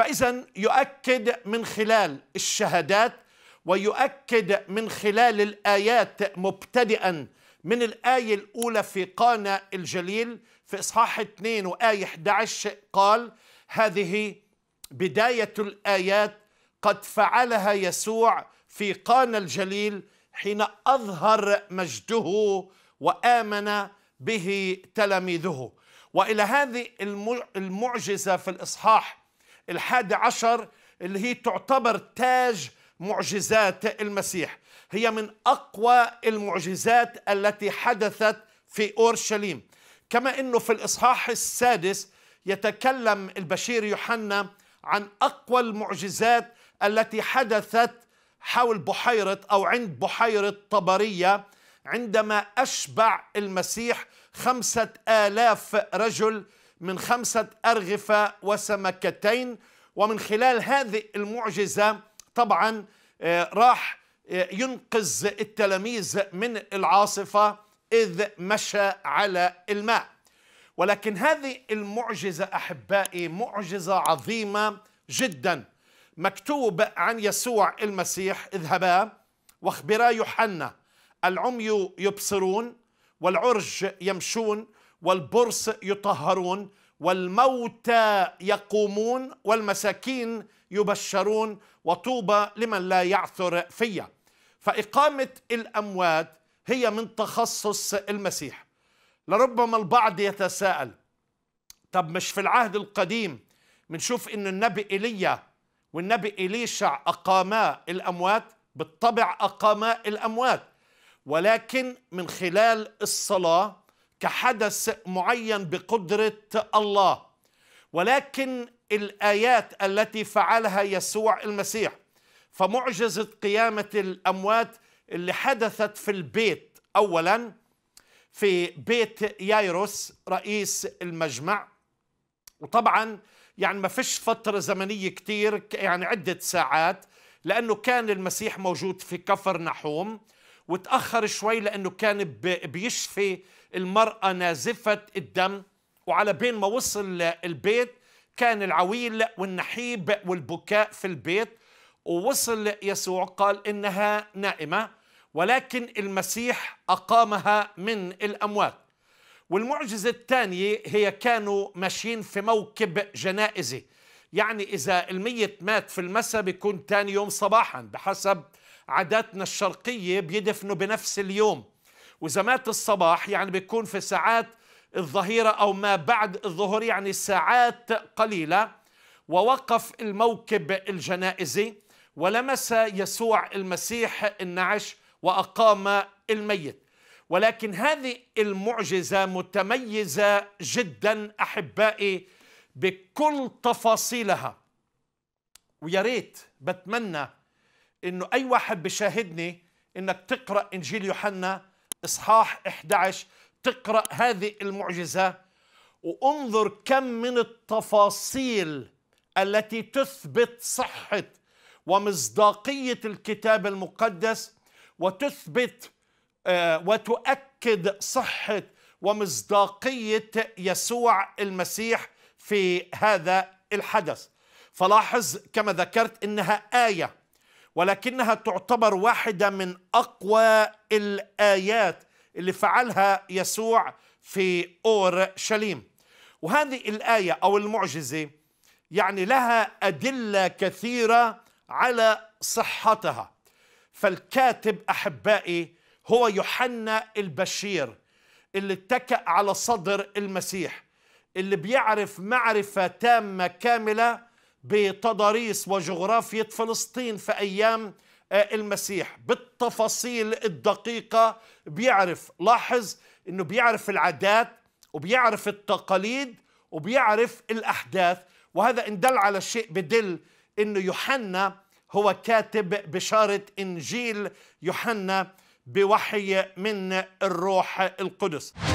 فاذا يؤكد من خلال الشهادات ويؤكد من خلال الايات مبتدئا من الايه الاولى في قانا الجليل في اصحاح 2 وايه 11 قال هذه بدايه الايات قد فعلها يسوع في قانا الجليل حين اظهر مجده وامن به تلاميذه والى هذه المعجزه في الاصحاح الحادي عشر اللي هي تعتبر تاج معجزات المسيح هي من أقوى المعجزات التي حدثت في أورشليم كما أنه في الإصحاح السادس يتكلم البشير يوحنا عن أقوى المعجزات التي حدثت حول بحيرة أو عند بحيرة طبرية عندما أشبع المسيح خمسة آلاف رجل من خمسة أرغفة وسمكتين ومن خلال هذه المعجزة طبعا آه، راح آه، ينقذ التلاميذ من العاصفة إذ مشى على الماء ولكن هذه المعجزة أحبائي معجزة عظيمة جدا مكتوب عن يسوع المسيح اذهبا واخبرا يوحنا العمي يبصرون والعرج يمشون والبرص يطهرون والموتى يقومون والمساكين يبشرون وطوبى لمن لا يعثر فيا فإقامة الأموات هي من تخصص المسيح لربما البعض يتساءل طب مش في العهد القديم بنشوف ان النبي ايليا والنبي إليشع أقاما الأموات بالطبع أقاما الأموات ولكن من خلال الصلاة كحدث معين بقدرة الله ولكن الآيات التي فعلها يسوع المسيح فمعجزة قيامة الأموات اللي حدثت في البيت أولا في بيت يايروس رئيس المجمع وطبعا يعني ما فيش فترة زمنية كتير يعني عدة ساعات لأنه كان المسيح موجود في كفر نحوم وتأخر شوي لأنه كان بيشفي المرأة نازفة الدم وعلى بين ما وصل البيت كان العويل والنحيب والبكاء في البيت ووصل يسوع قال إنها نائمة ولكن المسيح أقامها من الأموات والمعجزة الثانية هي كانوا ماشيين في موكب جنائزي يعني إذا الميت مات في المساء بيكون ثاني يوم صباحا بحسب عاداتنا الشرقية بيدفنوا بنفس اليوم وإذا مات الصباح يعني بيكون في ساعات الظهيرة أو ما بعد الظهر يعني ساعات قليلة ووقف الموكب الجنائزي ولمس يسوع المسيح النعش وأقام الميت ولكن هذه المعجزة متميزة جدا أحبائي بكل تفاصيلها ويا ريت بتمنى انه اي واحد بشاهدني انك تقرا انجيل يوحنا اصحاح 11 تقرا هذه المعجزه وانظر كم من التفاصيل التي تثبت صحه ومصداقيه الكتاب المقدس وتثبت آه، وتؤكد صحه ومصداقيه يسوع المسيح في هذا الحدث فلاحظ كما ذكرت انها ايه ولكنها تعتبر واحدة من أقوى الآيات اللي فعلها يسوع في أورشليم وهذه الآية أو المعجزة يعني لها أدلة كثيرة على صحتها فالكاتب أحبائي هو يوحنا البشير اللي اتكأ على صدر المسيح اللي بيعرف معرفة تامة كاملة بتضاريس وجغرافية فلسطين في أيام آه، المسيح بالتفاصيل الدقيقة بيعرف لاحظ أنه بيعرف العادات وبيعرف التقاليد وبيعرف الأحداث وهذا إن دل على شيء بدل أنه يوحنا هو كاتب بشارة إنجيل يوحنا بوحي من الروح القدس